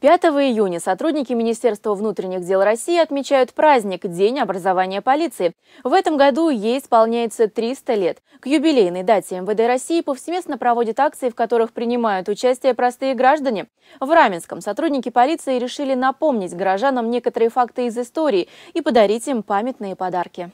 5 июня сотрудники Министерства внутренних дел России отмечают праздник – День образования полиции. В этом году ей исполняется 300 лет. К юбилейной дате МВД России повсеместно проводят акции, в которых принимают участие простые граждане. В Раменском сотрудники полиции решили напомнить горожанам некоторые факты из истории и подарить им памятные подарки.